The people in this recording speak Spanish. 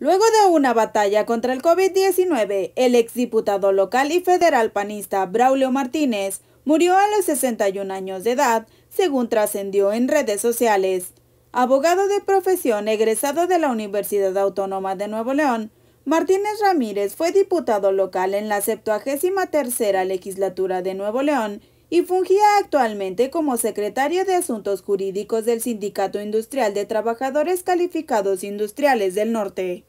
Luego de una batalla contra el COVID-19, el exdiputado local y federal panista Braulio Martínez murió a los 61 años de edad, según trascendió en redes sociales. Abogado de profesión egresado de la Universidad Autónoma de Nuevo León, Martínez Ramírez fue diputado local en la 73 legislatura de Nuevo León y fungía actualmente como secretario de Asuntos Jurídicos del Sindicato Industrial de Trabajadores Calificados Industriales del Norte.